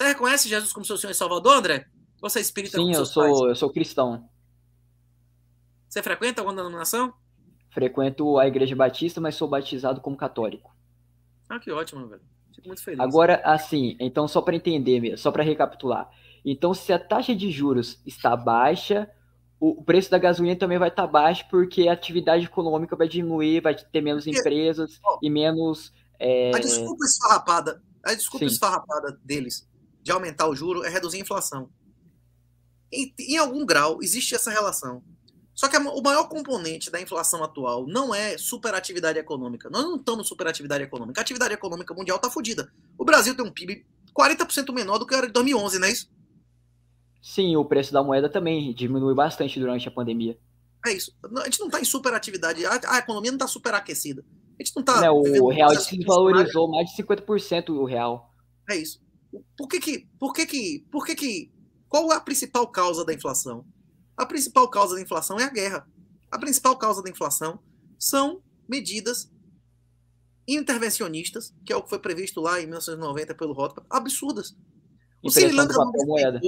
Você reconhece Jesus como seu Senhor e Salvador, André? Você é espírita Sim, eu sou, pais? eu sou cristão. Você frequenta alguma denominação? Frequento a Igreja Batista, mas sou batizado como católico. Ah, que ótimo, velho. Fico muito feliz. Agora, assim, então só para entender mesmo, só para recapitular. Então, se a taxa de juros está baixa, o preço da gasolina também vai estar tá baixo, porque a atividade econômica vai diminuir, vai ter menos porque... empresas e menos. É... A desculpa esfarrapada, a desculpa Sim. esfarrapada deles de aumentar o juro é reduzir a inflação. Em, em algum grau existe essa relação. Só que a, o maior componente da inflação atual não é superatividade econômica. Nós não estamos superatividade econômica. A atividade econômica mundial está fodida. O Brasil tem um PIB 40% menor do que era de 2011, não é isso? Sim, o preço da moeda também diminuiu bastante durante a pandemia. É isso. A gente não está em superatividade. A, a economia não está superaquecida. A gente não está. Né, o real desvalorizou mais de 50% o real. É isso. Por que que, por que que, por que que, qual é a principal causa da inflação? A principal causa da inflação é a guerra. A principal causa da inflação são medidas intervencionistas, que é o que foi previsto lá em 1990 pelo Rothbard, absurdas. O Sri Lanka não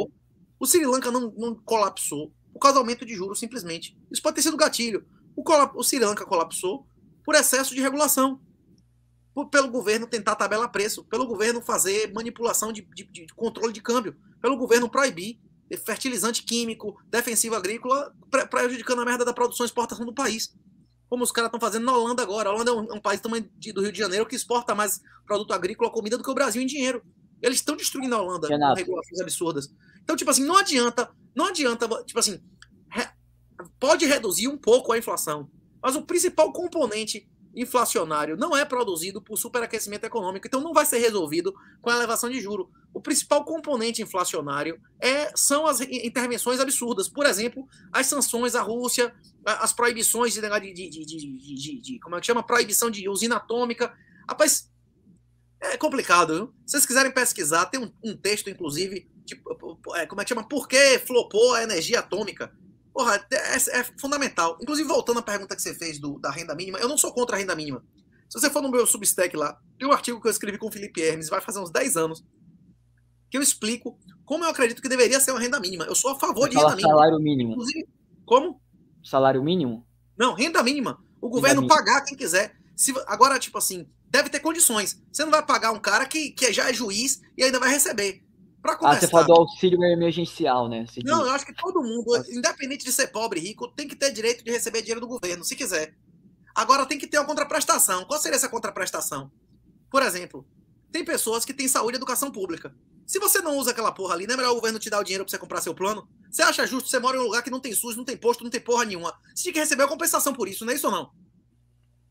o Sri Lanka não, não, colapsou por causa do aumento de juros, simplesmente. Isso pode ter sido gatilho. O, o Sri Lanka colapsou por excesso de regulação pelo governo tentar tabela preço, pelo governo fazer manipulação de, de, de controle de câmbio, pelo governo proibir fertilizante químico, defensivo agrícola, prejudicando a merda da produção e exportação do país. Como os caras estão fazendo na Holanda agora. A Holanda é um, é um país também de, do Rio de Janeiro que exporta mais produto agrícola, comida, do que o Brasil em dinheiro. Eles estão destruindo a Holanda com regulações absurdas. Então, tipo assim, não adianta, não adianta, tipo assim, re, pode reduzir um pouco a inflação, mas o principal componente inflacionário não é produzido por superaquecimento econômico, então não vai ser resolvido com a elevação de juro. O principal componente inflacionário é, são as intervenções absurdas, por exemplo, as sanções à Rússia, as proibições de, de, de, de, de como é que chama, proibição de usina atômica. Rapaz, é complicado, viu? Se vocês quiserem pesquisar, tem um, um texto, inclusive, de, é, como é que chama, por que flopou a energia atômica? Porra, é, é, é, fundamental. Inclusive, voltando à pergunta que você fez do, da renda mínima, eu não sou contra a renda mínima. Se você for no meu Substack lá, tem um artigo que eu escrevi com o Felipe Hermes, vai fazer uns 10 anos, que eu explico como eu acredito que deveria ser uma renda mínima. Eu sou a favor de renda mínima. Salário mínimo. Inclusive, como? Salário mínimo? Não, renda mínima. O governo renda pagar mínima. quem quiser. Se, agora, tipo assim, deve ter condições. Você não vai pagar um cara que, que já é juiz e ainda vai receber. Para começar. Ah, você falou do auxílio emergencial, né? Você não, diz. eu acho que todo mundo, independente de ser pobre e rico, tem que ter direito de receber dinheiro do governo, se quiser. Agora tem que ter uma contraprestação. Qual seria essa contraprestação? Por exemplo, tem pessoas que têm saúde e educação pública. Se você não usa aquela porra ali, não é melhor o governo te dar o dinheiro para você comprar seu plano? Você acha justo você mora em um lugar que não tem SUS, não tem posto, não tem porra nenhuma? Você tem que receber a compensação por isso, não é isso ou não?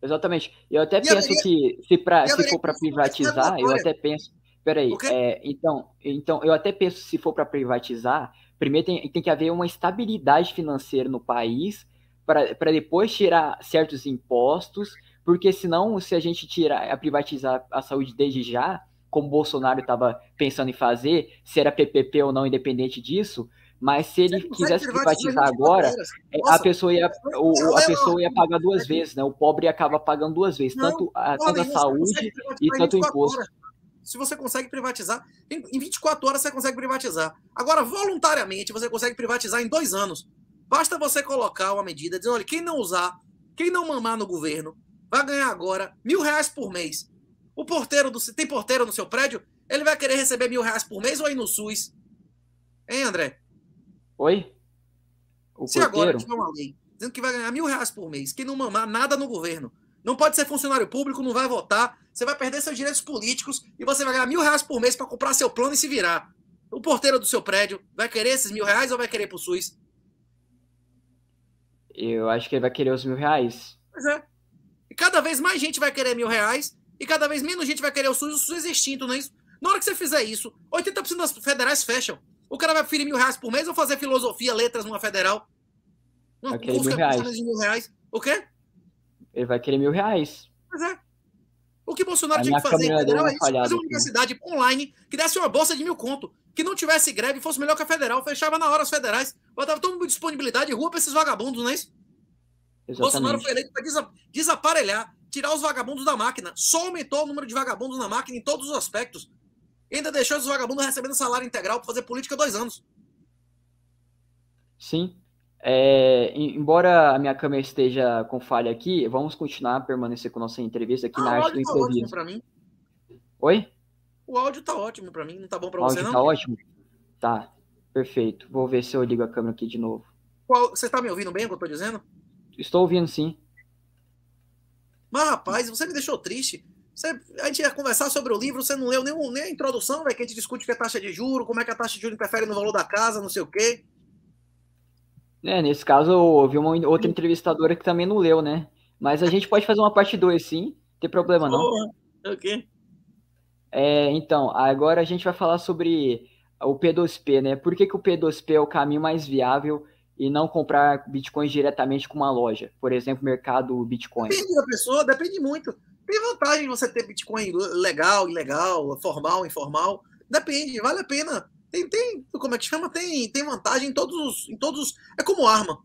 Exatamente. Eu até e penso haveria, que se, pra, se for para privatizar, eu até penso Peraí, é, então, então, eu até penso, se for para privatizar, primeiro tem, tem que haver uma estabilidade financeira no país para depois tirar certos impostos, porque senão, se a gente tirar, a privatizar a saúde desde já, como Bolsonaro estava pensando em fazer, se era PPP ou não, independente disso, mas se ele quisesse privatizar agora, é, Nossa, a pessoa ia, o, a é pessoa ia pagar duas é vezes, né? O pobre acaba pagando duas vezes, não, tanto a, tanto a saúde e tanto o imposto. Agora se você consegue privatizar, em 24 horas você consegue privatizar. Agora, voluntariamente, você consegue privatizar em dois anos. Basta você colocar uma medida dizendo: olha, quem não usar, quem não mamar no governo, vai ganhar agora mil reais por mês. O porteiro do. Tem porteiro no seu prédio? Ele vai querer receber mil reais por mês ou aí no SUS? Hein, André? Oi? O Se porteiro? agora tiver uma lei dizendo que vai ganhar mil reais por mês, quem não mamar nada no governo, não pode ser funcionário público, não vai votar. Você vai perder seus direitos políticos e você vai ganhar mil reais por mês para comprar seu plano e se virar. O porteiro do seu prédio vai querer esses mil reais ou vai querer pro SUS? Eu acho que ele vai querer os mil reais. Pois é. E cada vez mais gente vai querer mil reais e cada vez menos gente vai querer o SUS. O SUS extinto, não é isso? Na hora que você fizer isso, 80% das federais fecham. O cara vai preferir mil reais por mês ou fazer filosofia, letras numa federal? Uma okay, mil reais. mil reais. O quê? Ele vai querer mil reais. Pois é. O que Bolsonaro tinha que fazer federal é isso, falhado, fazer uma universidade né? online que desse uma bolsa de mil conto, que não tivesse greve, fosse melhor que a federal, fechava na hora as federais, botava todo mundo disponibilidade de rua para esses vagabundos, não é isso? Exatamente. Bolsonaro foi eleito para desa desaparelhar, tirar os vagabundos da máquina. Só aumentou o número de vagabundos na máquina em todos os aspectos. E ainda deixou os vagabundos recebendo salário integral para fazer política dois anos. Sim. É, embora a minha câmera esteja com falha aqui, vamos continuar permanecer com nossa entrevista aqui ah, na arte do tá improviso. Tá mim. Oi? O áudio tá ótimo para mim, não tá bom para você áudio não? Tá ótimo. Tá. Perfeito. Vou ver se eu ligo a câmera aqui de novo. Qual, você tá me ouvindo bem o que eu tô dizendo? Estou ouvindo sim. Mas rapaz, você me deixou triste. Você, a gente ia conversar sobre o livro, você não leu nem, nem a introdução, velho, que a gente discute que a é taxa de juro, como é que a taxa de juro interfere no valor da casa, não sei o quê. É, nesse caso houve uma outra hum. entrevistadora que também não leu, né? Mas a gente pode fazer uma parte 2, sim, não tem problema não. Oh, é ok. É, então, agora a gente vai falar sobre o P2P, né? Por que, que o P2P é o caminho mais viável e não comprar bitcoins diretamente com uma loja? Por exemplo, mercado Bitcoin. Depende da pessoa, depende muito. Tem vantagem você ter Bitcoin legal, ilegal, formal, informal. Depende, vale a pena tem, tem, como é que chama? Tem, tem vantagem em todos os, em todos os, é como arma.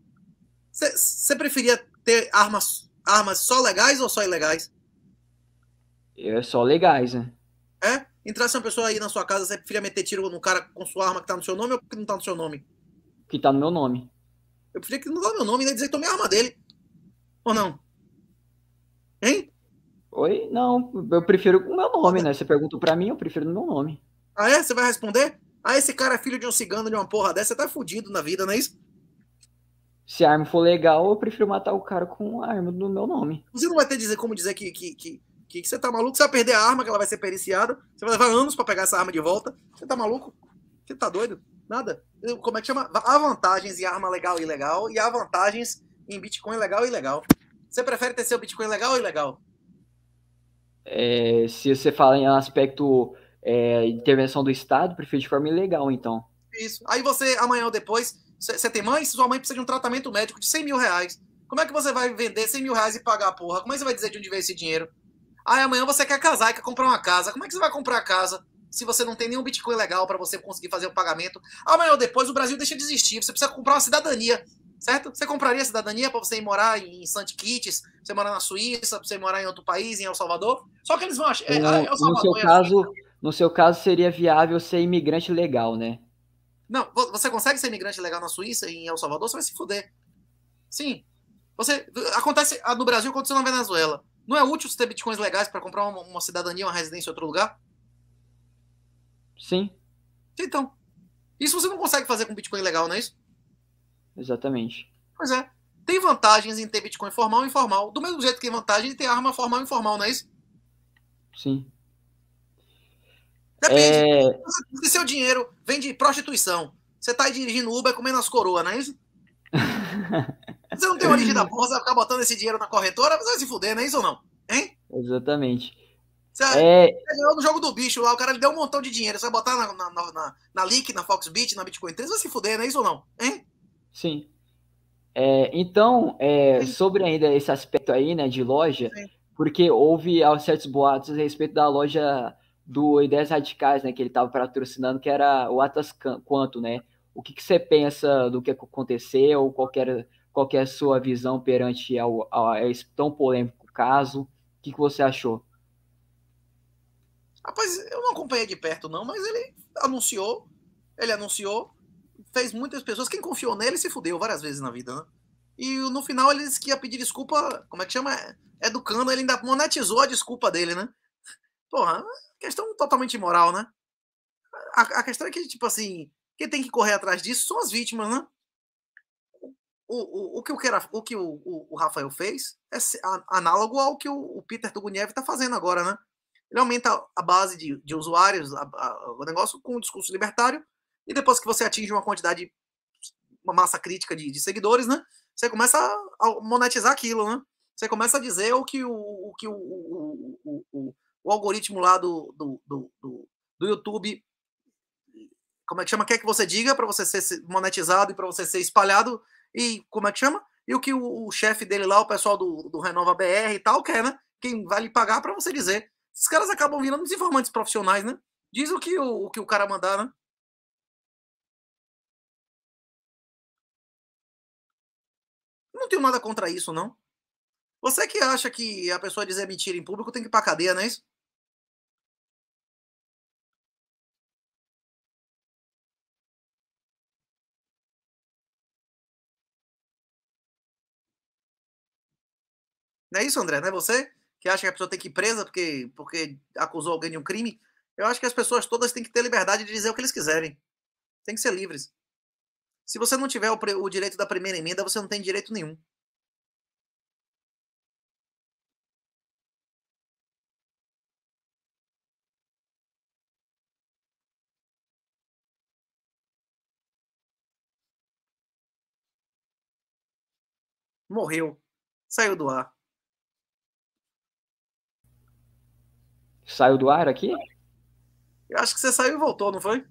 Você preferia ter armas, armas só legais ou só ilegais? É só legais, né? É? Entrasse uma pessoa aí na sua casa, você preferia meter tiro no cara com sua arma que tá no seu nome ou que não tá no seu nome? Que tá no meu nome. Eu preferia que não tá no meu nome, né? Dizer que tomei a arma dele. Ou não? Hein? Oi? Não, eu prefiro o meu nome, né? Você perguntou pra mim, eu prefiro no meu nome. Ah, é? Você vai responder? Ah, esse cara é filho de um cigano, de uma porra dessa, você tá fudido na vida, não é isso? Se a arma for legal, eu prefiro matar o cara com a arma do meu nome. Você não vai ter dizer, como dizer que, que, que, que, você tá maluco? Você vai perder a arma, que ela vai ser periciada. Você vai levar anos para pegar essa arma de volta. Você tá maluco? Você tá doido? Nada. Como é que chama? Há vantagens em arma legal e ilegal, e há vantagens em Bitcoin legal e ilegal. Você prefere ter seu Bitcoin legal ou ilegal? É, se você fala em aspecto é, intervenção do Estado, prefiro de forma ilegal, então. Isso. Aí você, amanhã ou depois, você tem mãe, sua mãe precisa de um tratamento médico de 100 mil reais. Como é que você vai vender 100 mil reais e pagar a porra? Como é que você vai dizer de onde vem esse dinheiro? Aí amanhã você quer casar e quer comprar uma casa. Como é que você vai comprar a casa se você não tem nenhum Bitcoin legal para você conseguir fazer o pagamento? Amanhã ou depois o Brasil deixa de existir. Você precisa comprar uma cidadania, certo? Você compraria a cidadania para você ir morar em St. Kitts, você morar na Suíça, pra você morar em outro país, em El Salvador? Só que eles vão achar. É, é, El Salvador, no seu é caso. Assim no seu caso, seria viável ser imigrante legal, né? Não, você consegue ser imigrante legal na Suíça e em El Salvador, você vai se fuder. Sim. Você, acontece ah, no Brasil, aconteceu na Venezuela. Não é útil você ter bitcoins legais para comprar uma, uma, cidadania, uma residência em outro lugar? Sim. Então. Isso você não consegue fazer com Bitcoin legal, não é isso? Exatamente. Pois é. Tem vantagens em ter Bitcoin formal e informal. Do mesmo jeito que tem vantagem em ter arma formal e informal, não é isso? Sim. Depende. É... Se seu dinheiro vem de prostituição, você tá aí dirigindo Uber comendo as coroas, não é isso? você não tem origem da porra, você vai ficar botando esse dinheiro na corretora, você vai se fuder, não é isso ou não? Hein? Exatamente. Você é... ganhou no jogo do bicho lá, o cara lhe deu um montão de dinheiro, você vai botar na, na, na, na, na Leak, na Foxbit, na Bitcoin 3, você vai se fuder, não é isso ou não? Hein? Sim. É, então, é, sobre ainda esse aspecto aí, né, de loja, Sim. porque houve certos boatos a respeito da loja do Ideias Radicais, né, que ele estava patrocinando, que era o Atas Quanto, né? O que, que você pensa do que aconteceu, qual que, era, qual que é a sua visão perante ao, ao, a esse tão polêmico caso? O que, que você achou? Rapaz, eu não acompanhei de perto, não, mas ele anunciou, ele anunciou, fez muitas pessoas, quem confiou nele se fudeu várias vezes na vida, né? E no final ele disse que ia pedir desculpa, como é que chama? Educando, é ele ainda monetizou a desculpa dele, né? Porra, questão totalmente imoral, né? A, a, questão é que, tipo assim, quem tem que correr atrás disso são as vítimas, né? O, o, o que, o, o, que o, o, Rafael fez é análogo ao que o, o Peter Turguniev está fazendo agora, né? Ele aumenta a base de, de usuários, a, a, o negócio, com o discurso libertário, e depois que você atinge uma quantidade, uma massa crítica de, de seguidores, né? Você começa a monetizar aquilo, né? Você começa a dizer o que o, o, que o, o, o o algoritmo lá do, do, do, do, do YouTube. Como é que chama? Quer que você diga para você ser monetizado e para você ser espalhado? E como é que chama? E o que o, o chefe dele lá, o pessoal do, do Renova BR e tal, quer, né? Quem vai lhe pagar para você dizer. Esses caras acabam virando informantes profissionais, né? Diz o que o, o que o cara mandar, né? Não tenho nada contra isso, não. Você que acha que a pessoa dizer mentira em público tem que ir pra cadeia, não é isso? É isso, André, não é você? Que acha que a pessoa tem que ir presa porque, porque acusou alguém de um crime? Eu acho que as pessoas todas têm que ter liberdade de dizer o que eles quiserem. Tem que ser livres. Se você não tiver o, o direito da primeira emenda, você não tem direito nenhum. Morreu. Saiu do ar. Saiu do ar aqui? Eu acho que você saiu e voltou, não foi?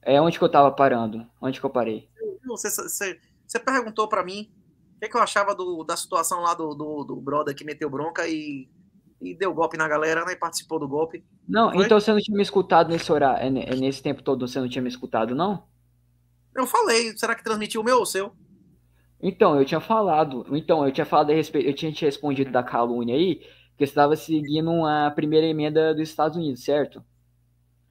É onde que eu tava parando, onde que eu parei. Você, você, você perguntou para mim o que, que, eu achava do, da situação lá do, do, do brother que meteu bronca e, e deu golpe na galera, né? E participou do golpe. Não, foi? então você não tinha me escutado nesse horário, é, é nesse tempo todo você não tinha me escutado, não? Eu falei, será que transmitiu o meu ou o seu? Então, eu tinha falado, então, eu tinha falado a respeito, eu tinha te respondido da calúnia aí, que estava seguindo a primeira emenda dos Estados Unidos, certo?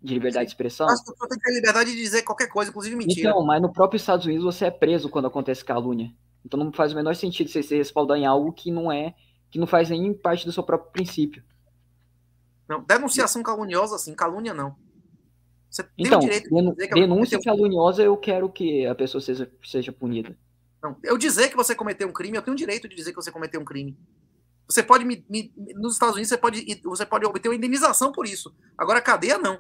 De liberdade de expressão. Mas tu tem a liberdade de dizer qualquer coisa, inclusive mentira. Então, mas no próprio Estados Unidos você é preso quando acontece calúnia. Então não faz o menor sentido você se respaldar em algo que não é, que não faz nem parte do seu próprio princípio. Não, denunciação caluniosa, assim, calúnia não. Você então, de denúncia caluniosa, eu quero que a pessoa seja, seja punida. Não, eu dizer que você cometeu um crime, eu tenho o direito de dizer que você cometeu um crime. Você pode me, me, nos Estados Unidos você pode você pode obter uma indenização por isso. Agora cadeia não.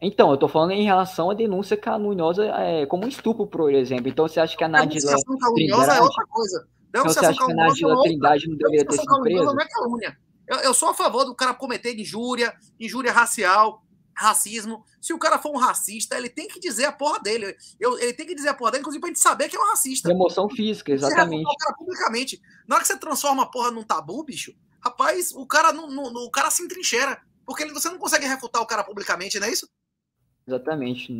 Então, eu estou falando em relação à denúncia caluniosa é, como um estupro, por exemplo. Então você acha que a Nadila Denúnciação caluniosa Trindade, é outra coisa. Então você acha que a é Nadila Trindade não deveria ter sido presa? Não é calúnia. Eu, eu sou a favor do cara cometer injúria, injúria racial, racismo. Se o cara for um racista, ele tem que dizer a porra dele. Eu, ele tem que dizer a porra dele, inclusive, pra gente saber que é um racista. emoção física, exatamente. Você o cara publicamente. Na hora que você transforma a porra num tabu, bicho, rapaz, o cara, não, o cara se entrincheira. Porque ele, você não consegue refutar o cara publicamente, não é isso? Exatamente.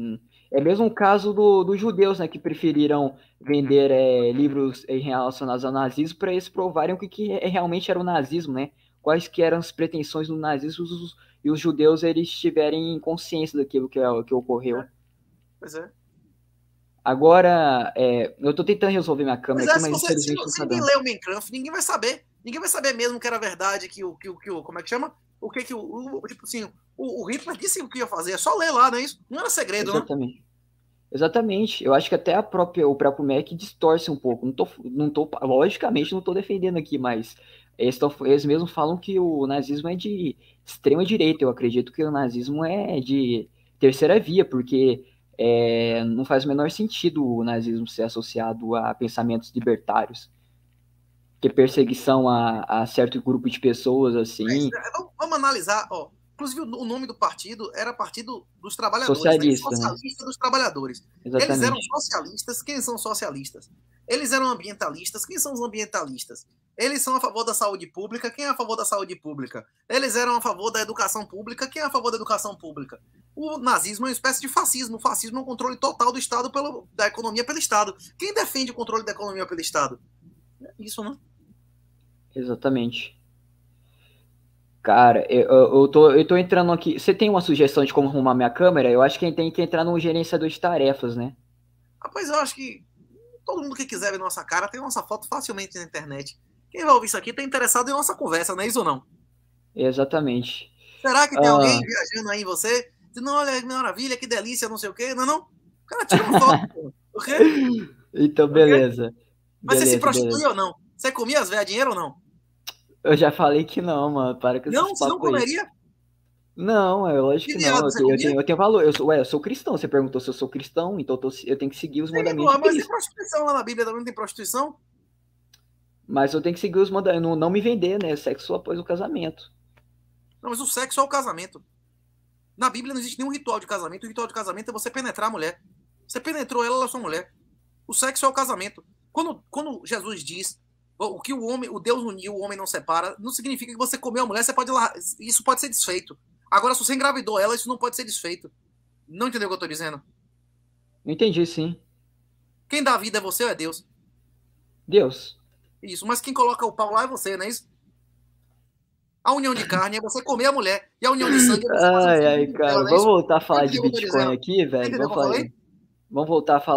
É mesmo o caso do, dos judeus, né, que preferiram vender é, livros é, relacionados ao nazismo para eles provarem o que, que é, realmente era o nazismo, né? Quais que eram as pretensões do nazismo, os, e os judeus eles tiverem consciência daquilo que, é que ocorreu. É. Pois é. Agora, é, eu estou tentando resolver minha câmera mas é, aqui, mas você, se, se tá ninguém lê o Minecraft, ninguém vai saber. Ninguém vai saber mesmo que era verdade, que o que o que como é que chama? O que que o, o tipo assim, o, o Hitler disse o que ia fazer, é só ler lá, não é isso? Não era segredo, né? Exatamente. Né? Exatamente. Eu acho que até a própria, o próprio Mac distorce um pouco. Não tô, não tô, logicamente, não tô defendendo aqui, mas eles, tão, eles mesmos falam que o nazismo é de extrema direita. Eu acredito que o nazismo é de terceira via, porque é, não faz o menor sentido o nazismo ser associado a pensamentos libertários. Ter perseguição a, a certo grupo de pessoas, assim. É, é, vamos, vamos, analisar, ó. Inclusive, o nome do partido era Partido dos Trabalhadores. Né? Socialista. Né? Socialista dos Trabalhadores. Exatamente. Eles eram socialistas. Quem são socialistas? Eles eram ambientalistas. Quem são os ambientalistas? Eles são a favor da saúde pública, quem é a favor da saúde pública? Eles eram a favor da educação pública, quem é a favor da educação pública? O nazismo é uma espécie de fascismo. O fascismo é um controle total do Estado, pelo, da economia pelo Estado. Quem defende o controle da economia pelo Estado? Isso, não? Né? Exatamente. Cara, eu, eu, tô, eu tô entrando aqui. Você tem uma sugestão de como arrumar minha câmera? Eu acho que tem que entrar no gerenciador de tarefas, né? Rapaz, ah, eu acho que todo mundo que quiser ver nossa cara tem nossa foto facilmente na internet. Quem vai ouvir isso aqui está interessado em nossa conversa, não é isso ou não? Exatamente. Será que tem ah. alguém viajando aí em você? Dizendo, olha, que maravilha, que delícia, não sei o quê. Não, não. O cara tira uma foto. quê? Então, beleza. Okay? Mas beleza, você se prostituía ou não? Você comia as velhas dinheiro ou não? Eu já falei que não, mano. Para que não, você não comeria? Não, é lógico que, que não. Eu tenho, eu, tenho, eu tenho valor. Eu sou, ué, eu sou cristão. Você perguntou se eu sou cristão, então eu, tô, eu tenho que seguir os mandamentos. Mas é tem prostituição lá na Bíblia também? Não tem prostituição? Mas eu tenho que seguir os mandamentos. Não, não me vender, né? Sexo após o casamento. Não, mas o sexo é o casamento. Na Bíblia não existe nenhum ritual de casamento. O ritual de casamento é você penetrar a mulher. Você penetrou ela, ela é sua mulher. O sexo é o casamento. Quando, quando Jesus diz o que o homem, o Deus uniu, o homem não separa, não significa que você comeu a mulher, você pode isso pode ser desfeito. Agora, se você engravidou ela, isso não pode ser desfeito. Não entendeu o que eu tô dizendo? Entendi, sim. Quem dá vida é você ou é Deus? Deus. Isso, mas quem coloca o pau lá é você, não é isso? A união de carne é você comer a mulher. E a união de sangue é você. Ai, ai, cara, é vamos voltar a falar de Bitcoin aqui, velho. Vamos, falar, vamos voltar a falar.